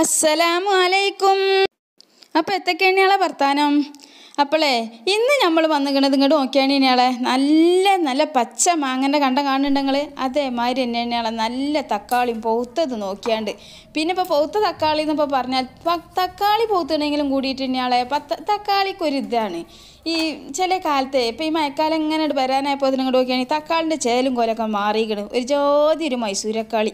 അസ്സലാമു അലൈക്കും അപ്പൊ എത്തൊക്കെയാണ് വർത്താനം അപ്പോളേ ഇന്ന് നമ്മൾ വന്നിക്കണത് ഇങ്ങോട്ട് നോക്കിയാണ് നല്ല നല്ല പച്ച മാങ്ങൻ്റെ കണ്ട കാണുന്നുണ്ടെങ്കിൽ അതേമാതിരി തന്നെ തന്നെയാണ് നല്ല തക്കാളിയും പൗത്തത് നോക്കിയാണ്ട് പിന്നെ ഇപ്പോൾ പൗത്ത തക്കാളി എന്നിപ്പോൾ പറഞ്ഞാൽ തക്കാളി പൗത്തിണെങ്കിലും കൂടിയിട്ട് തന്നെയാളെ പത്ത തക്കാളിക്കൊരു ഇതാണ് ഈ ചില കാലത്തെ ഇപ്പോൾ ഈ മഴക്കാലം എങ്ങനെ വരാനായപ്പോൾ ഇങ്ങോട്ട് നോക്കിയാണെങ്കിൽ തക്കാളിൻ്റെ ചേലും കോലൊക്കെ മാറിയിക്കണം ഒരു ജ്യോതി ഒരു മൈസൂരക്കാളി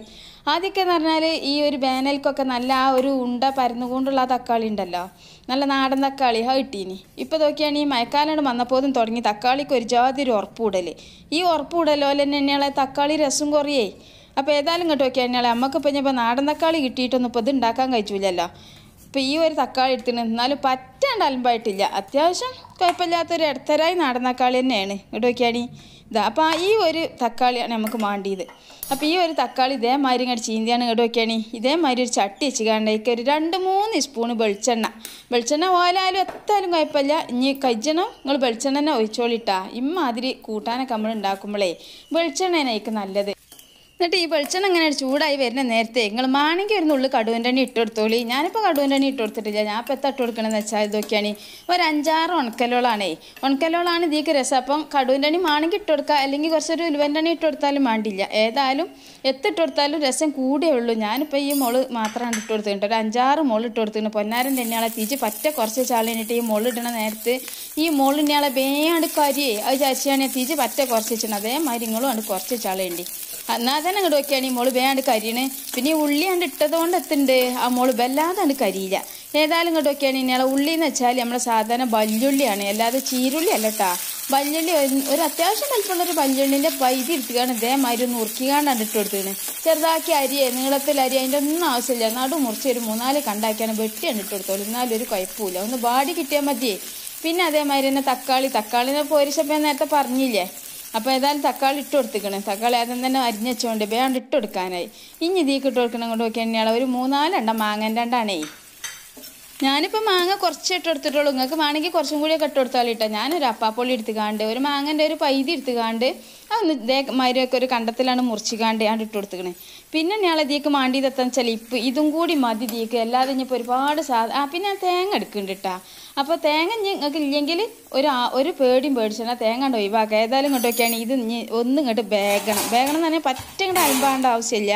ആദ്യമൊക്കെ എന്ന് പറഞ്ഞാൽ ഈ ഒരു വേനൽക്കൊക്കെ നല്ല ആ ഒരു ഉണ്ട പരന്നുകൊണ്ടുള്ള തക്കാളി ഉണ്ടല്ലോ നല്ല നാടൻ തക്കാളി ആ കിട്ടീനി ഇപ്പോൾ നോക്കിയാണ് ഈ മഴക്കാലം വന്നപ്പോഴും തുടങ്ങി തക്കാളിക്ക് ഒരു ജാതിരി ഉറപ്പൂടൽ ഈ ഉറപ്പൂടലോ തന്നെ തന്നെയുള്ള തക്കാളി രസം കുറയേ അപ്പോൾ ഏതായാലും ഇങ്ങോട്ട് നോക്കിയാൽ നമുക്ക് ഇപ്പം ഇപ്പോൾ നാടൻ തക്കാളി കിട്ടിയിട്ടൊന്നും ഇപ്പോൾ ഇത് ഉണ്ടാക്കാൻ കഴിച്ചില്ലല്ലോ ഇപ്പോൾ ഈ ഒരു തക്കാളി എടുത്തിന് എന്നാലും പറ്റാണ്ട് അലമ്പായിട്ടില്ല അത്യാവശ്യം കുഴപ്പമില്ലാത്തൊരു ഇടത്തരായി നാടൻ തക്കാളി തന്നെയാണ് ഇങ്ങോട്ട് നോക്കിയാണി ഇതാ അപ്പോൾ ഈ ഒരു തക്കാളിയാണ് നമുക്ക് മാണ്ടിയത് അപ്പോൾ ഈ ഒരു തക്കാളി ഇതേമാതിരി ഇങ്ങോട്ട് ചീന്തിയാണ് ഇങ്ങോട്ട് നോക്കിയാണ് ഇതേമാതിരി ഒരു ചട്ടി വെച്ച് ഒരു രണ്ട് മൂന്ന് സ്പൂണ് വെളിച്ചെണ്ണ വെളിച്ചെണ്ണ ഓലായാലും എത്തായാലും കുഴപ്പമില്ല ഇനി കജ്ജണം നിങ്ങൾ വെളിച്ചെണ്ണ തന്നെ ഒഴിച്ചോളിട്ടാ ഇമ്മാതിരി കൂട്ടാനൊക്കെ നമ്മൾ ഉണ്ടാക്കുമ്പോഴേ വെളിച്ചെണ്ണ നല്ലത് എന്നിട്ട് ഈ വെളിച്ചെണ്ണ ഇങ്ങനെ ചൂടായി വരുന്ന നേരത്തെ നിങ്ങൾ മാണിക്ക് വരുന്ന ഉള്ളിൽ കടുവിൻ്റെ എണ്ണ ഇട്ട് കൊടുത്തോളി ഞാനിപ്പോൾ കടുവിൻ്റെ എണ്ണ ഇട്ട് കൊടുത്തിട്ടില്ല ഞാൻ ഇപ്പോൾ എത്ര ഇട്ട് കൊടുക്കണമെന്ന് വെച്ചാൽ ഇതൊക്കെയാണ് ഒരു അഞ്ചാറ് ഉണക്കലോളാണേ ഉണക്കലോളാണ് ഇതീക്ക് രസം അപ്പം കടുവിൻ്റെ എണ്ണ ഇട്ടുകൊടുക്കുക ഇട്ട് കൊടുക്കുക അല്ലെങ്കിൽ കുറച്ചൊരു ഉലുവൻ്റെ എണ്ണ ഇട്ട് കൊടുത്താലും വേണ്ടില്ല ഏതായാലും എത്തിട്ട് കൊടുത്താലും രസം കൂടിയേ ഉള്ളൂ ഞാനിപ്പോൾ ഈ മുള് മാത്രമാണ് ഇട്ട് കൊടുത്തിട്ടുണ്ട് ഒരു അഞ്ചാറ് മുള് ഇട്ട് കൊടുത്തിട്ടുണ്ട് പൊന്നാരൻ തന്നെയാളെ തിരിച്ച് പറ്റ കുറച്ച് ചാളിനിട്ട് ഈ മുള് ഇടണ നേരത്ത് ഈ മോളിൻ്റെ ആളെ വേണ്ട് കരിയേ അത് ചാരിച്ചാണ് തിരിച്ച് പറ്റ കുറച്ച് വെച്ചിട്ടുണ്ട് അതേമാതിരി നിങ്ങളും ആണ് കുറച്ച് ചാളയുണ്ട് എന്നാൽ തന്നെ അങ്ങോട്ട് നോക്കിയാണ് ഈ മോള് വേണ്ട കരിയണേ പിന്നെ ഈ ഉള്ളി ഇട്ടത് കൊണ്ട് എത്തുന്നുണ്ട് ആ മോള് വല്ലാതാണ്ട് കരിയില്ല ഏതായാലും ഇങ്ങോട്ട് നോക്കിയാണ് ഇനിയുള്ള ഉള്ളി എന്ന് വെച്ചാൽ നമ്മുടെ സാധാരണ വല്യുള്ളിയാണ് അല്ലാതെ ചീരുള്ളി അല്ല കേട്ടോ വല്യുള്ളി ഒരു അത്യാവശ്യം ഒരു വല്യുള്ളിൻ്റെ പൈതി എടുത്തുകയാണ് ഇതേമാതിരി ഒന്ന് ഉറുക്കിക്കാണ്ടാണ് ഇട്ട് കൊടുത്തത് ചെറുതാക്കി അരിയെ നീളത്തിൽ അരി അതിൻ്റെ ഒന്നും ആവശ്യമില്ല നടു മുറിച്ച് ഒരു മൂന്നാല് കണ്ടാക്കിയാണ് വെട്ടിയാണ് ഇട്ട് കൊടുത്തോളൂ എന്നാലും ഒരു കുഴപ്പമില്ല ഒന്ന് വാടി കിട്ടിയാൽ മതിയേ പിന്നെ അതേമാതിരി തന്നെ തക്കാളി തക്കാളിനെ പോരിച്ചപ്പോൾ നേരത്തെ പറഞ്ഞില്ലേ അപ്പോൾ ഏതായാലും തക്കാളി ഇട്ട് കൊടുത്തിക്കണേ തക്കാളി ആദ്യം തന്നെ അരിഞ്ഞുവെച്ചുകൊണ്ട് വേണ്ട ഇട്ട് കൊടുക്കാനായി ഇനി ഇതിക്ക് ഇട്ട് കൊടുക്കണം കൊണ്ട് നോക്കിയാൽ തന്നെയാണ് ഒരു മൂന്നാലെണ്ണം മാങ്ങേൻ്റെ രണ്ടാണേ ഞാനിപ്പോൾ മാങ്ങ കുറച്ച് ഇട്ട് എടുത്തിട്ടുള്ളൂ നിങ്ങൾക്ക് വേണമെങ്കിൽ കുറച്ചും കൂടി ഒക്കെ ഇട്ട് കൊടുത്താലും ഇട്ടാ ഞാനൊരു അപ്പാപ്പൊളി എടുത്തുകാണ്ട് ഒരു മാങ്ങൻ്റെ ഒരു പൈതി എടുത്തുകാണ്ട് അതൊന്ന് ഇതേ ഒരു കണ്ടത്തിലാണ് മുറിച്ചുകാണ്ടി ആണ്ട് ഇട്ട് കൊടുത്തിക്കണേ പിന്നെ ഞാൻ ഇതിലേക്ക് മാണ്ടി എത്താന്ന് വെച്ചാൽ ഇപ്പം ഇതും കൂടി മതി ഇതിലേക്ക് അല്ലാതെ ഇപ്പോൾ ഒരുപാട് സാധനം ആ പിന്നെ തേങ്ങ എടുക്കുന്നുണ്ട് കേട്ടാ അപ്പോൾ തേങ്ങ നിങ്ങൾക്ക് ഇല്ലെങ്കിൽ ഒരു ഒരു പേടിയും പേടിച്ചാൽ തേങ്ങ കണ്ട് ഒഴിവാക്കുക ഏതായാലും ഇങ്ങോട്ടൊക്കെയാണ് ഇത് ഒന്ന് ഇങ്ങോട്ട് ബേഗണം ബേഗണം എന്ന് പറഞ്ഞാൽ പറ്റ ഇങ്ങോട്ട് ആവശ്യമില്ല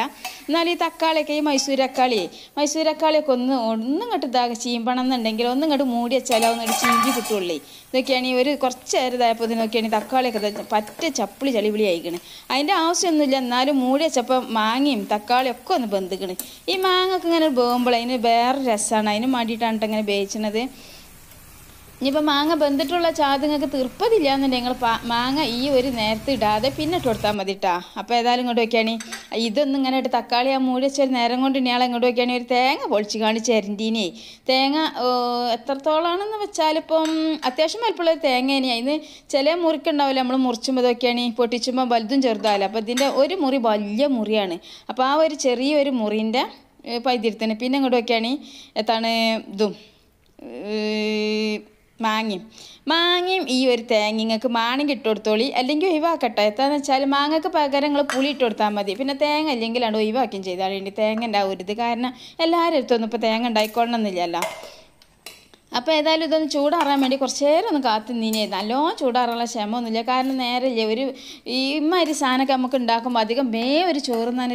എന്നാലും ഈ തക്കാളിയൊക്കെ ഈ മൈസൂർ തക്കാളി മൈസൂർ തക്കാളിയൊക്കെ ഒന്ന് ഒന്നും ഇങ്ങോട്ട് ഇതാ ചീമ്പണം എന്നുണ്ടെങ്കിൽ ഒന്നും ഇങ്ങോട്ട് മൂടി വെച്ചാലോ ഒന്നിട്ട് ചീമ്പി കിട്ടുള്ളൂ ഇതൊക്കെയാണ് ഈ ഒരു കുറച്ച് നേരതായപ്പോൾ നോക്കിയാണ് തക്കാളിയൊക്കെ പറ്റ ചപ്പിളി ചളിപിളി ആയിക്കണ് അതിൻ്റെ ആവശ്യമൊന്നുമില്ല എന്നാലും മൂടി വെച്ചപ്പോൾ മാങ്ങയും തക്കാളിയും ഒക്കെ ഒന്ന് ബന്ധിക്കണ് ഈ മാങ്ങ ഒക്കെ ഇങ്ങനെ വേകുമ്പോൾ അതിന് വേറെ രസമാണ് അതിന് വേണ്ടിയിട്ടാണ് ഇങ്ങനെ ബേച്ചണത് ഇനിയിപ്പോൾ മാങ്ങ ബന്ധിട്ടുള്ള ചാ നിങ്ങൾക്ക് തീർപ്പതില്ല എന്നുണ്ടെങ്കിൽ മാങ്ങ ഈ ഒരു നേരത്തെ ഇടാതെ പിന്നെ ഇട്ട് കൊടുത്താൽ മതി കേട്ടാ അപ്പോൾ ഏതായാലും ഇങ്ങോട്ട് വയ്ക്കുകയാണ് ഇതൊന്നും ഇങ്ങനെ തക്കാളി ആ മൂടിച്ചൊരു നേരം കൊണ്ട് ഇനിയാൾ ഇങ്ങോട്ട് വയ്ക്കുകയാണെങ്കിൽ ഒരു തേങ്ങ പൊളിച്ച് കാണിച്ച് തരണ്ടീനെ തേങ്ങ എത്രത്തോളാണെന്ന് വെച്ചാലിപ്പം അത്യാവശ്യം വലിപ്പമുള്ള തേങ്ങ തന്നെയാണ് അതിന് ചില മുറിക്കുണ്ടാവില്ല നമ്മൾ മുറിച്ചുമ്പോൾ ഇതൊക്കെയാണ് പൊട്ടിച്ചുമ്പോൾ വലുതും ചെറുതാവില്ല അപ്പോൾ ഇതിൻ്റെ ഒരു മുറി വലിയ മുറിയാണ് അപ്പോൾ ആ ഒരു ചെറിയൊരു മുറിൻ്റെ പൈതിരുത്തന്നെ പിന്നെ ഇങ്ങോട്ട് വയ്ക്കുകയാണ് എത്താണ് ഇതും മാങ്ങയും മാങ്ങയും ഈ ഒരു തേങ്ങക്ക് മാണിങ്ങ ഇട്ട് കൊടുത്തോളി അല്ലെങ്കിൽ ഒഴിവാക്കട്ടെ എത്താന്ന് വെച്ചാൽ മാങ്ങക്ക് പകരം നിങ്ങൾ പുളി ഇട്ട് കൊടുത്താൽ മതി പിന്നെ തേങ്ങ ഇല്ലെങ്കിലാണ് ഒഴിവാക്കുകയും ചെയ്താൽ വേണ്ടി തേങ്ങ ഉണ്ടാവരുത് കാരണം എല്ലാവരുടെ അടുത്തൊന്നും ഇപ്പോൾ തേങ്ങ ഉണ്ടായിക്കൊള്ളണമെന്നില്ലല്ലോ അപ്പോൾ ഏതായാലും ഇതൊന്ന് ചൂടാറാൻ വേണ്ടി കുറച്ച് നേരം ഒന്ന് കാത്തു നീനെ നല്ലോണം ചൂടാറാനുള്ള ക്ഷമമൊന്നുമില്ല കാരണം നേരമില്ല ഒരു ഈ ഇമ്മാതിരി സാധനമൊക്കെ നമുക്ക് ഉണ്ടാക്കുമ്പോൾ അധികം വേ ഒരു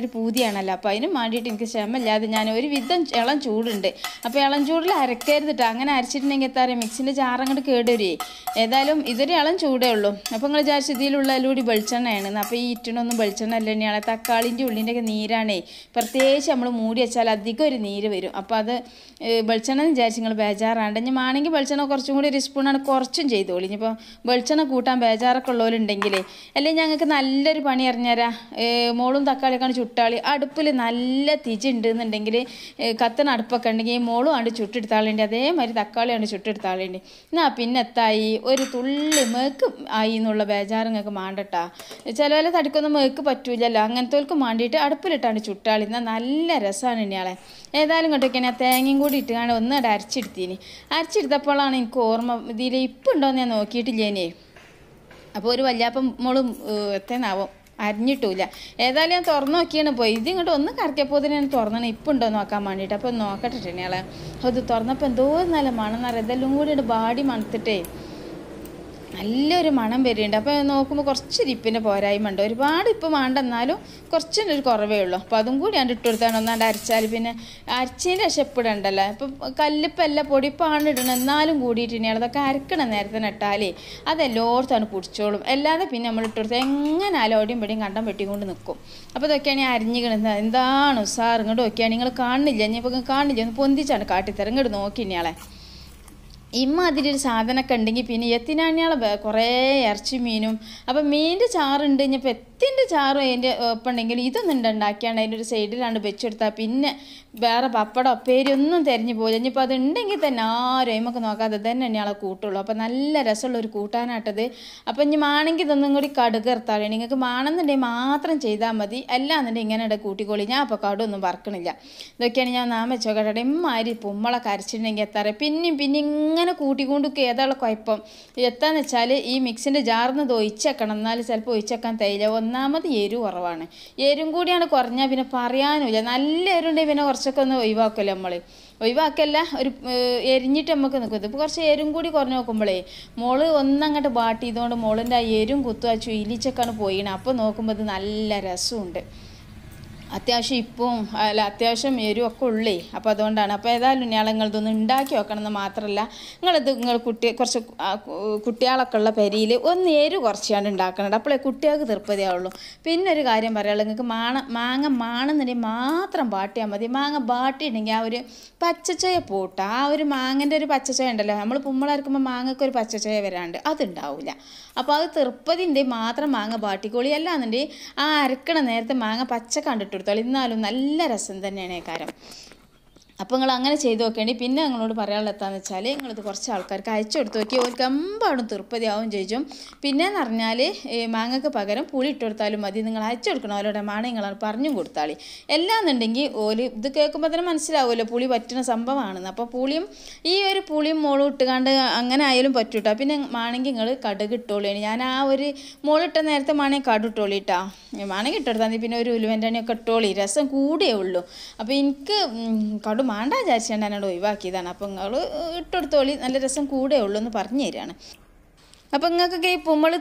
ഒരു പൂതിയാണല്ലോ അപ്പോൾ അതിനും വേണ്ടിയിട്ട് എനിക്ക് ക്ഷമയില്ലാതെ ഞാൻ ഒരു വിധം ഇളം ചൂടുണ്ട് അപ്പോൾ ഇളം ചൂടിൽ അരക്കരുത് കേട്ടോ അങ്ങനെ അരച്ചിട്ടുണ്ടെങ്കിൽ എത്താ പറയുക മിക്സിൻ്റെ ചാറങ്ങോട്ട് കേടുവരുവേ ഏതായാലും ഇതൊരു ഇളം ചൂടേ ഉള്ളൂ അപ്പോൾ നിങ്ങൾ വിചാരിച്ചു ഇതിലുള്ള കൂടി വെളിച്ചെണ്ണയാണ് അപ്പോൾ ഈ ഇറ്റിനൊന്നും വെളിച്ചെണ്ണ അല്ല തന്നെയാണ് തക്കാളിൻ്റെ ഉള്ളിൻ്റെയൊക്കെ നീരാണേ പ്രത്യേകിച്ച് നമ്മൾ മൂടി വെച്ചാൽ അധികം ഒരു നീര് വരും അപ്പോൾ അത് വെളിച്ചെണ്ണ എന്ന് വിചാരിച്ച് നിങ്ങൾ ബേജാറാണ്ട് ഞാൻ വേണമെങ്കിൽ വെളിച്ചെണ്ണ കുറച്ചും കൂടി ഒരു സ്പൂണാണ് കുറച്ചും ചെയ്തോളി ഇനിയിപ്പോൾ വെളിച്ചെണ്ണ കൂട്ടാൻ ബേജാറൊക്കെ ഉള്ളവരുണ്ടെങ്കിൽ അല്ലെങ്കിൽ ഞങ്ങൾക്ക് നല്ലൊരു പണി അറിഞ്ഞരാ മോളും തക്കാളിയൊക്കെയാണ് ചുട്ടാളി അടുപ്പിൽ നല്ല തിജി എന്നുണ്ടെങ്കിൽ കത്തണ അടുപ്പൊക്കെ ഉണ്ടെങ്കിൽ മോളും ആണ്ട് ചുട്ടെടുത്താളുണ്ട് അതേമാതിരി തക്കാളി ആണ്ട് ചുട്ടെടുത്താളുണ്ട് എന്നാ പിന്നെ എത്തായി ഒരു തുള്ളി മേക്ക് ആയി എന്നുള്ള ബേജാറ് മാണ്ടട്ടാ ചില ചില തടിക്കൊന്നും മേക്ക് പറ്റൂലല്ലോ അങ്ങനത്തെ മാണ്ടിയിട്ട് അടുപ്പിലിട്ടാണ് ചുട്ടാളി എന്നാൽ നല്ല രസമാണ് ഇനിയാളെ ഏതായാലും കേട്ടോ ഞാൻ തേങ്ങയും കൂടി ഇട്ടുകൊണ്ട് ഒന്ന് അവിടെ അരച്ചെടുത്തീനി അരച്ചെടുത്തപ്പോഴാണ് എനിക്ക് ഓർമ്മ ഇതിൽ ഇപ്പം ഉണ്ടോ എന്ന് ഞാൻ നോക്കിയിട്ടില്ലേനേ അപ്പോൾ ഒരു വല്ലാപ്പം മോളും എത്തേന്നാവും അരിഞ്ഞിട്ടില്ല ഏതായാലും ഞാൻ തുറന്നു നോക്കിയാണ് പോയി ഇത് ഇങ്ങോട്ട് ഒന്ന് കറക്കിയപ്പോൾ ഞാൻ തുറന്നാണ് ഇപ്പം ഉണ്ടോ നോക്കാൻ വേണ്ടിയിട്ട് അപ്പോൾ നോക്കട്ടെ ഇനിയാളെ അത് തുറന്നപ്പോൾ എന്തോ നല്ല മണം നിറയെ ഇതെല്ലാം കൂടി ബാടി മണത്തിട്ടേ നല്ലൊരു മണം വരുന്നുണ്ട് അപ്പോൾ നോക്കുമ്പോൾ കുറച്ച് ഇരിപ്പിൻ്റെ പോരായ്മ ഉണ്ട് ഒരുപാട് ഇപ്പം വേണ്ടെന്നാലും എന്നാലും ഒരു കുറവേ ഉള്ളൂ അപ്പോൾ അതും കൂടി ഞാൻ ഇട്ടുകൊടുത്താണ് ഒന്നാണ്ട് അരച്ചാൽ പിന്നെ അരച്ചതിൻ്റെ പക്ഷെ ഇപ്പം കല്ലിപ്പല്ല പൊടിപ്പാണ് ഇടണം എന്നാലും കൂടിയിട്ട് ഇനി അതൊക്കെ അരക്കണം നേരത്തെ നട്ടാലേ അതെല്ലോടത്താണ് പിടിച്ചോളും അല്ലാതെ പിന്നെ നമ്മൾ ഇട്ട് എങ്ങനെ അലോടിയും പിടിയും കണ്ടം വെട്ടിക്കൊണ്ട് നിൽക്കും അപ്പോൾ ഇതൊക്കെയാണ് അരിഞ്ഞു കിടന്നത് എന്താണോ സാർ ഇങ്ങോട്ട് നോക്കിയാണ് നിങ്ങൾ കാണില്ല ഇനിയിപ്പോൾ കാണില്ല ഒന്ന് പൊന്തിച്ചാണ് കാട്ടിത്തരം ഇങ്ങോട്ട് നോക്കി ഇനിയാളെ ഇമ്മാതിരി ഒരു സാധനമൊക്കെ ഉണ്ടെങ്കിൽ പിന്നെ എത്തിനാണിയാളെ കുറേ ഇറച്ചി മീനും അപ്പം മീനിൻ്റെ ചാറുണ്ട് ഇനിയിപ്പോൾ ഇതിൻ്റെ ചാറും അതിൻ്റെ ഒപ്പുണ്ടെങ്കിൽ ഇതൊന്നും ഉണ്ടാക്കിയാണ് അതിൻ്റെ ഒരു സൈഡിലാണ് വെച്ചെടുത്താൽ പിന്നെ വേറെ പപ്പടം പേരൊന്നും തിരഞ്ഞു പോയി ഇനിയിപ്പോൾ അത് ഉണ്ടെങ്കിൽ തന്നെ ആരും നമുക്ക് നോക്കാതെ തന്നെ ഇയാളെ കൂട്ടുള്ളൂ അപ്പോൾ നല്ല രസമുള്ള ഒരു കൂട്ടാനാട്ടത് അപ്പോൾ ഇനി മാണെങ്കിൽ ഇതൊന്നും കൂടി കടുകർത്താളി നിങ്ങൾക്ക് മാണെന്നുണ്ടെങ്കിൽ മാത്രം ചെയ്താൽ മതി അല്ലാന്നുണ്ടെങ്കിൽ ഇങ്ങനെ കൂട്ടിക്കോളി ഞാൻ അപ്പോൾ കടമൊന്നും വറക്കണില്ല ഇതൊക്കെയാണ് ഞാൻ വെച്ചോ കേട്ടോ ഇമ്മാതിരി പുമ്മള കരച്ചിട്ടുണ്ടെങ്കിൽ എത്താറ് പിന്നെയും പിന്നെ ഇങ്ങനെ കൂട്ടിക്കൊണ്ടു ഏതാളെ കുഴപ്പം എത്താന്ന് വെച്ചാൽ ഈ മിക്സിൻ്റെ ജാറിൽ നിന്ന് ഒഴിച്ചേക്കണം എന്നാലും ചിലപ്പോൾ ഒഴിച്ചേക്കാൻ തൈല ഒന്ന് ഒന്നാമത് എരു കുറവാണ് എരും കൂടിയാണ് കുറഞ്ഞാൽ പിന്നെ പറയാനുമില്ല നല്ല എരുണ്ടെങ്കിൽ പിന്നെ കുറച്ചൊക്കെ ഒന്ന് ഒഴിവാക്കല്ലോ നമ്മൾ ഒഴിവാക്കല്ല ഒരു എരിഞ്ഞിട്ട് നമുക്ക് നിൽക്കും ഇപ്പോൾ കുറച്ച് എരും കൂടി കുറഞ്ഞ് നോക്കുമ്പോഴേ മോള് ഒന്നങ്ങോട്ട് ബാട്ട് ചെയ്തുകൊണ്ട് മോളിൻ്റെ ആ എരും കുത്തുവാച്ചു ഇലിച്ചൊക്കെയാണ് ചുയിലിച്ചൊക്കെയാണ് പോയിണ അപ്പോൾ നോക്കുമ്പോൾ നല്ല രസമുണ്ട് അത്യാവശ്യം ഇപ്പവും അല്ല അത്യാവശ്യം ഒക്കെ ഉള്ളേ അപ്പോൾ അതുകൊണ്ടാണ് അപ്പോൾ ഏതായാലും ഞങ്ങൾ നിങ്ങളിതൊന്ന് ഉണ്ടാക്കി വെക്കണം എന്ന് മാത്രമല്ല നിങ്ങളിത് നിങ്ങൾ കുട്ടി കുറച്ച് കുട്ടികളൊക്കെ ഉള്ള പരിയിൽ ഒന്ന് എരിവ് കുറച്ചാണ് ഉണ്ടാക്കുന്നത് അപ്പോഴേ കുട്ടികൾക്ക് തൃപ്തിയാവുള്ളൂ പിന്നെ ഒരു കാര്യം പറയാനുള്ളത് നിങ്ങൾക്ക് മാണ മാങ്ങ മാണെന്നുണ്ടെങ്കിൽ മാത്രം ബാട്ടിയാൽ മതി മാങ്ങ ബാട്ടിയിട്ടുണ്ടെങ്കിൽ ആ ഒരു പച്ചച്ചയ പൂട്ട ആ ഒരു മാങ്ങൻ്റെ ഒരു പച്ചച്ചയ ഉണ്ടല്ലോ നമ്മൾ പുമ്മളരക്കുമ്പോൾ മാങ്ങക്ക് ഒരു പച്ചച്ചയ വരാണ്ട് അതുണ്ടാവില്ല അപ്പോൾ അത് തൃപ്പതിൻ്റെ മാത്രം മാങ്ങ ബാട്ടിക്കോളി അല്ലാന്നുണ്ടെങ്കിൽ ആ അരക്കണ നേരത്തെ മാങ്ങ പച്ച കണ്ടിട്ടുണ്ട് സംബന്ധിച്ചിടത്തോളം ഇന്നാലും നല്ല രസം തന്നെയാണ് കാരം അപ്പോൾ നിങ്ങൾ അങ്ങനെ ചെയ്ത് നോക്കേണ്ടി പിന്നെ നിങ്ങളോട് പറയാനുള്ള എത്താന്ന് വെച്ചാൽ നിങ്ങളിത് കുറച്ച് ആൾക്കാർക്ക് അയച്ചു കൊടുത്ത് നോക്കി അവർക്ക് എമ്പാടും ആവും ചോദിച്ചും എന്ന് പറഞ്ഞാൽ മാങ്ങക്ക് പകരം പുളി ഇട്ട് കൊടുത്താലും മതി നിങ്ങൾ അയച്ചു കൊടുക്കണം അവരുടെ മാണ നിങ്ങളാണ് പറഞ്ഞും കൊടുത്താളി എല്ലാന്നുണ്ടെങ്കിൽ ഓല് ഇത് കേൾക്കുമ്പോൾ തന്നെ മനസ്സിലാവുമല്ലോ പുളി പറ്റുന്ന സംഭവമാണെന്ന് അപ്പോൾ പുളിയും ഈ ഒരു പുളിയും മോളും ഇട്ടുകാണ്ട് അങ്ങനെ ആയാലും പറ്റൂട്ടോ പിന്നെ മാണെങ്കിൽ നിങ്ങൾ കടുക് ഇട്ടോളിയാണ് ഞാൻ ആ ഒരു മോളിട്ട നേരത്തെ മാണെങ്കിൽ കടു ഇട്ടോളിട്ടാ മാണെങ്കിൽ ഇട്ടെടുത്താൽ മതി പിന്നെ ഒരു ഉലുവൻ്റെ ഒക്കെ ഇട്ടോളി രസം കൂടിയേ ഉള്ളൂ അപ്പോൾ എനിക്ക് കടു മാണ്ടാ വിചാരിച്ചാണ്ട് എന്നോട് ഒഴിവാക്കിയതാണ് അപ്പോൾ നിങ്ങൾ ഇട്ടെടുത്തോളി നല്ല രസം കൂടെ ഉള്ളൂ എന്ന് പറഞ്ഞു തരികയാണ് അപ്പോൾ നിങ്ങൾക്കൊക്കെ ഈ പുമ്മൾ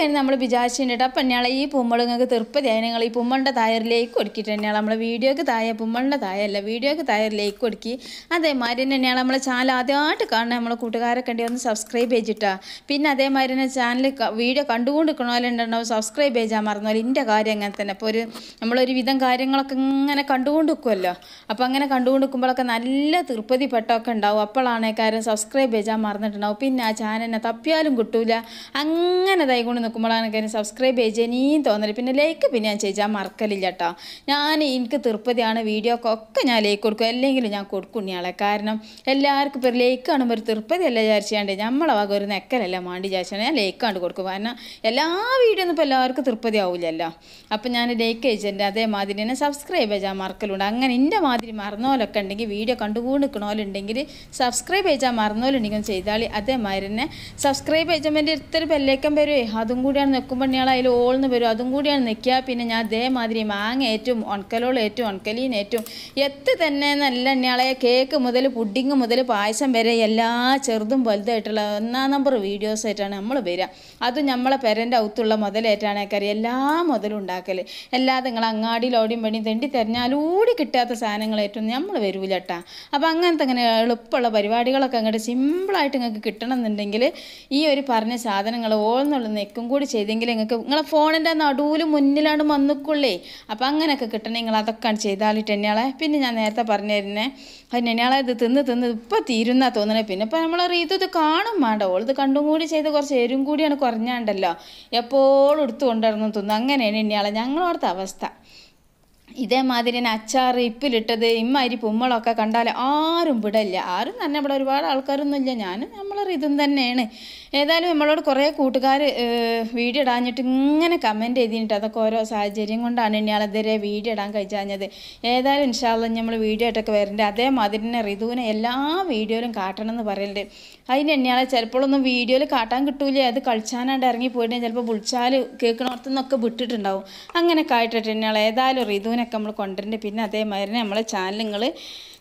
ആയി നമ്മൾ വിചാരിച്ചിട്ടുണ്ട് അപ്പം തന്നെയാണ് ഈ പുമ്മൾ നിങ്ങൾക്ക് ആയി നിങ്ങൾ ഈ പുമ്മളുടെ തായറിലേക്ക് കൊടുക്കിയിട്ട് തന്നെയാണ് നമ്മളെ വീഡിയോക്ക് താഴെ പുമ്മളുടെ തായല്ല വീഡിയോക്ക് തായറിലേക്ക് കൊടുക്കി അതേമാതിരി തന്നെയാണ് നമ്മളെ ചാനൽ ആദ്യമായിട്ട് കാണുന്ന നമ്മളെ കൂട്ടുകാരെ കണ്ടി ഒന്ന് സബ്സ്ക്രൈബ് ചെയ്തിട്ടാ പിന്നെ അതേമാതിരി തന്നെ ചാനൽ വീഡിയോ കണ്ടുകൊണ്ടിരിക്കണമല്ലോ സബ്സ്ക്രൈബ് ചെയ്യാൻ മറന്നോലും എൻ്റെ കാര്യം അങ്ങനെ തന്നെ അപ്പോൾ ഒരു നമ്മളൊരു വിധം കാര്യങ്ങളൊക്കെ ഇങ്ങനെ കണ്ടുകൊണ്ട് നിൽക്കുമല്ലോ അപ്പോൾ അങ്ങനെ കണ്ടുകൊണ്ട് നല്ല തീർപ്പതി പെട്ടൊക്കെ ഉണ്ടാവും അപ്പോഴാണ് കാര്യം സബ്സ്ക്രൈബ് ചെയ്യാൻ മറന്നിട്ടുണ്ടാവും പിന്നെ ആ ചാനലിനെ തപ്പിയാലും കിട്ടൂല കിട്ടൂല അങ്ങനെ ഇതായിക്കൊണ്ട് നിൽക്കുമ്പോഴാണ് എനിക്ക് സബ്സ്ക്രൈബ് ചെയ്യേനീയും തോന്നല് പിന്നെ ലൈക്ക് പിന്നെ ഞാൻ ചേച്ചാൽ മറക്കലില്ല കേട്ടോ ഞാൻ എനിക്ക് വീഡിയോ വീഡിയോക്കൊക്കെ ഞാൻ ലൈക്ക് കൊടുക്കും അല്ലെങ്കിലും ഞാൻ കൊടുക്കും ഇയാളെ കാരണം എല്ലാവർക്കും ഇപ്പോൾ ലൈക്ക് കാണുമ്പോൾ ഒരു തിരുപ്പതി അല്ല വിചാരിച്ചാണ്ട് നമ്മളെ വക ഒരു നെക്കലല്ല മാണ്ടി വിചാരിച്ചാണ് ഞാൻ ലൈക്ക് കണ്ട് കൊടുക്കും കാരണം എല്ലാ വീഡിയോ ഒന്നും ഇപ്പോൾ എല്ലാവർക്കും തൃപ്തി ആവില്ലല്ലോ അപ്പം ഞാൻ ലൈക്ക് ചെയ്തിട്ടുണ്ട് അതേമാതിരി തന്നെ സബ്സ്ക്രൈബ് ചെയ്യാൻ മറക്കലുണ്ട് അങ്ങനെ എൻ്റെ മാതിരി മറന്നോലൊക്കെ ഉണ്ടെങ്കിൽ വീഡിയോ കണ്ടുകൂടി നിൽക്കണോലുണ്ടെങ്കിൽ സബ്സ്ക്രൈബ് ചെയ്യാൻ മറന്നോലുണ്ടെങ്കിൽ ചെയ്താളി അതേമാതിരി തന്നെ സബ്സ്ക്രൈബ് ചെയ്യാൻ ഇവൻ്റെ ഇത്ര പെല്ലേക്കം വരുവേ അതും കൂടിയാണ് നെക്കും ഇയാൾ അതിൽ ഓൾന്ന് വരും അതും കൂടിയാണ് നിൽക്കുക പിന്നെ ഞാൻ അതേമാതിരി മാങ്ങ ഏറ്റും ഉണക്കലോൾ ഏറ്റും ഉണക്കലീൻ ഏറ്റും എത്ത് തന്നെ നല്ല ഇയാളെ കേക്ക് മുതൽ പുഡിങ് മുതൽ പായസം വരെ എല്ലാ ചെറുതും വലുതായിട്ടുള്ള ഒന്നാം നമ്പർ വീഡിയോസ് ആയിട്ടാണ് നമ്മൾ വരിക അത് നമ്മളെ പെരൻ്റെ അകത്തുള്ള മുതലേറ്റാണ് കറി എല്ലാ മുതലും ഉണ്ടാക്കൽ എല്ലാ നിങ്ങൾ ഓടിയും പണിയും തെണ്ടി തെരഞ്ഞാലൂടി കിട്ടാത്ത സാധനങ്ങൾ ഏറ്റവും നമ്മൾ വരൂല കേട്ടാ അപ്പോൾ അങ്ങനത്തെ അങ്ങനെ എളുപ്പമുള്ള പരിപാടികളൊക്കെ അങ്ങോട്ട് സിമ്പിളായിട്ട് നിങ്ങൾക്ക് കിട്ടണം എന്നുണ്ടെങ്കിൽ ഈ ഒരു പറഞ്ഞ പറഞ്ഞ സാധനങ്ങൾ ഓൾന്നുള്ള നെക്കും കൂടി ചെയ്തെങ്കിൽ നിങ്ങൾക്ക് നിങ്ങളെ ഫോണിൻ്റെ നടുവിൽ മുന്നിലാണ് വന്നിക്കുള്ളേ അപ്പം അങ്ങനെയൊക്കെ കിട്ടണേ നിങ്ങൾ അതൊക്കെ ചെയ്താലിട്ട് എന്നെയാളെ പിന്നെ ഞാൻ നേരത്തെ പറഞ്ഞു തരുന്നേ അതിന് എന്നെയാളെ ഇത് തിന്ന് തിന്ന് ഇപ്പം തീരുന്നാ തോന്നണേ പിന്നെ ഇപ്പം നമ്മൾ റീതു ഇത് കാണും വേണ്ട ഓളിത് കണ്ടും കൂടി ചെയ്ത് കുറച്ച് എരും കൂടിയാണ് കുറഞ്ഞാണ്ടല്ലോ എപ്പോഴും എടുത്തു കൊണ്ടിരുന്നു തിന്നു അങ്ങനെയാണ് എന്നെയാളെ ഞങ്ങളോടത്തെ അവസ്ഥ ഇതേമാതിരി തന്നെ അച്ചാർ ഇപ്പിലിട്ടത് ഇമ്മാതിരി പുമ്മളൊക്കെ കണ്ടാൽ ആരും വിടല്ല ആരും തന്നെ ഇവിടെ ഒരുപാട് ആൾക്കാരൊന്നുമില്ല ഞാനും നമ്മളൊരു ഇതും തന്നെയാണ് ഏതായാലും നമ്മളോട് കുറേ കൂട്ടുകാർ വീഡിയോ ഇടാഞ്ഞിട്ട് ഇങ്ങനെ കമൻറ്റ് ചെയ്തിട്ട് അതൊക്കെ ഓരോ സാഹചര്യം കൊണ്ടാണ് ഇനിയാളെതിരെ വീഡിയോ ഇടാൻ കഴിച്ചാഞ്ഞത് ഏതായാലും ഇൻഷാല്ല നമ്മൾ വീഡിയോ ആയിട്ടൊക്കെ വരുന്നുണ്ട് അതേമാതിരി തന്നെ ഋതുവിനെ എല്ലാ വീഡിയോയിലും എന്ന് പറയലുണ്ട് അതിന് തന്നെയാണ് ഒന്നും വീഡിയോയിൽ കാട്ടാൻ കിട്ടൂല അത് കളിച്ചാനായിട്ട് ഇറങ്ങി പോയിട്ട് ചിലപ്പോൾ വിളിച്ചാൽ കേൾക്കണോർത്ത് നിന്നൊക്കെ വിട്ടിട്ടുണ്ടാവും അങ്ങനെയൊക്കെ ആയിട്ടിട്ട് തന്നെയാണ് ഏതായാലും റിതുവിനൊക്കെ നമ്മൾ കൊണ്ടുവരുന്നുണ്ട് പിന്നെ അതേമാതിരി നമ്മളെ ചാനൽ നിങ്ങൾ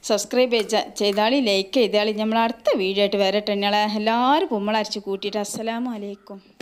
സബ്സ്ക്രൈബ് ചെയ്താളി ലൈക്ക് ചെയ്താളി നമ്മൾ അടുത്ത വീഡിയോ ആയിട്ട് വരട്ടെ തന്നെയാണ് എല്ലാവരും പൊമ്മളരച്ച് കൂട്ടിയിട്ട് അസ്സലാമലൈക്കും